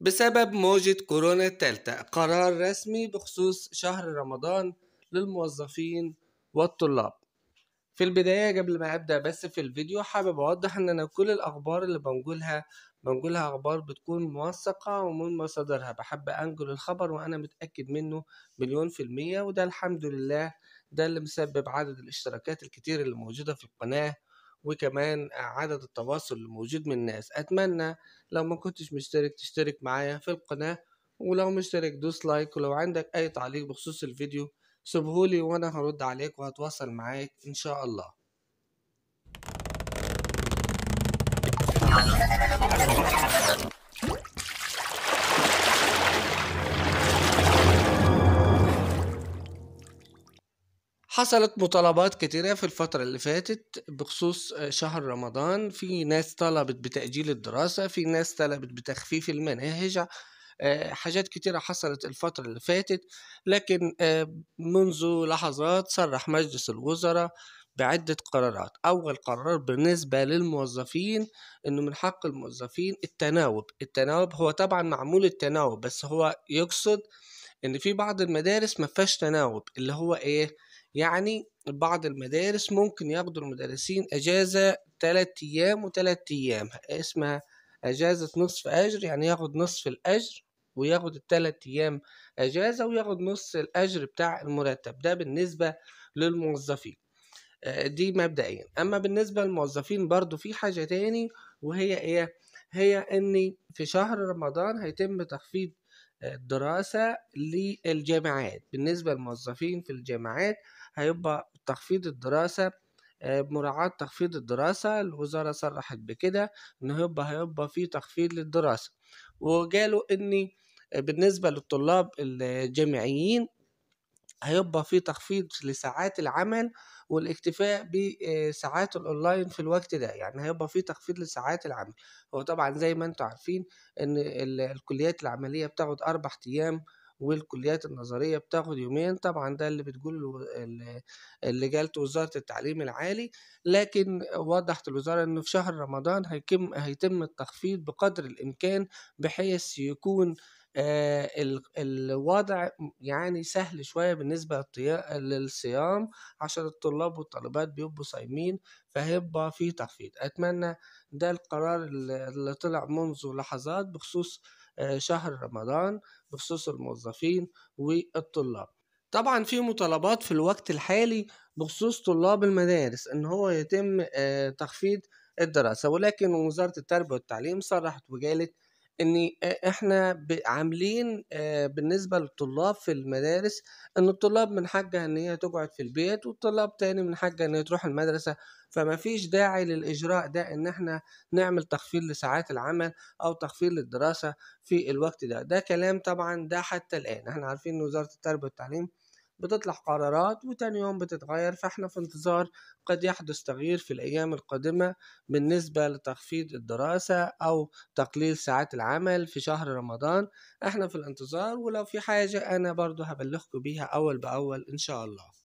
بسبب موجة كورونا الثالثة قرار رسمي بخصوص شهر رمضان للموظفين والطلاب في البداية قبل ما أبدأ بس في الفيديو حابب أوضح إن أنا كل الأخبار اللي بنقولها بنقولها أخبار بتكون موثقة ومن مصادرها بحب أنقل الخبر وأنا متأكد منه مليون في المية وده الحمد لله ده اللي مسبب عدد الاشتراكات الكتير اللي موجودة في القناة وكمان عدد التواصل الموجود من الناس أتمنى لو ما كنتش مشترك تشترك معايا في القناة ولو مشترك دوس لايك ولو عندك أي تعليق بخصوص الفيديو سيبهولي وأنا هرد عليك وهتواصل معاك إن شاء الله حصلت مطالبات كتيرة في الفترة اللي فاتت بخصوص آه، شهر رمضان في ناس طلبت بتأجيل الدراسة في ناس طلبت بتخفيف المناهج آه، حاجات كتيرة حصلت الفترة اللي فاتت لكن آه، منذ لحظات صرح مجلس الوزراء بعدة قرارات أول قرار بالنسبة للموظفين أنه من حق الموظفين التناوب التناوب هو طبعا معمول التناوب بس هو يقصد ان في بعض المدارس ما فيهاش تناوب اللي هو ايه يعني بعض المدارس ممكن ياخدوا المدرسين اجازه 3 ايام و3 ايام اسمها اجازه نصف اجر يعني ياخد نصف الاجر وياخد التلات ايام اجازه وياخد نص الاجر بتاع المرتب ده بالنسبه للموظفين آه، دي مبدئيا اما بالنسبه للموظفين برضو في حاجه تاني وهي ايه هي ان في شهر رمضان هيتم تخفيض الدراسة للجامعات بالنسبة للموظفين في الجامعات هيبقى تخفيض الدراسة آه، مراعاة تخفيض الدراسة الوزارة صرحت بكده إن هيبقى هيبقى في تخفيض للدراسة وقالوا إن بالنسبة للطلاب الجامعيين هيبقى في تخفيض لساعات العمل والاكتفاء بساعات آه، الاونلاين في الوقت ده يعني هيبقى في تخفيض لساعات العمل هو طبعا زي ما انتم عارفين ان الكليات العمليه بتاخد اربع ايام والكليات النظرية بتاخد يومين طبعا ده اللي بتقول اللي جالت وزارة التعليم العالي لكن وضحت الوزارة انه في شهر رمضان هيتم, هيتم التخفيض بقدر الامكان بحيث يكون آه، الوضع يعني سهل شوية بالنسبة للصيام عشان الطلاب والطالبات بيبقوا صايمين فهيبقى في تخفيض أتمنى ده القرار اللي طلع منذ لحظات بخصوص آه، شهر رمضان بخصوص الموظفين والطلاب طبعا في مطالبات في الوقت الحالي بخصوص طلاب المدارس ان هو يتم آه، تخفيض الدراسة ولكن وزارة التربية والتعليم صرحت وقالت ان احنا عاملين بالنسبه للطلاب في المدارس ان الطلاب من حقها ان هي تقعد في البيت والطلاب تاني من حقها ان هي تروح المدرسه فما فيش داعي للاجراء ده ان احنا نعمل تخفيض لساعات العمل او تخفيض للدراسه في الوقت ده ده كلام طبعا ده حتى الان احنا عارفين ان وزاره التربيه والتعليم بتطلع قرارات وتاني يوم بتتغير فاحنا في انتظار قد يحدث تغيير في الأيام القادمة بالنسبة لتخفيض الدراسة أو تقليل ساعات العمل في شهر رمضان احنا في الانتظار ولو في حاجة أنا برضو هبلغكم بيها أول بأول إن شاء الله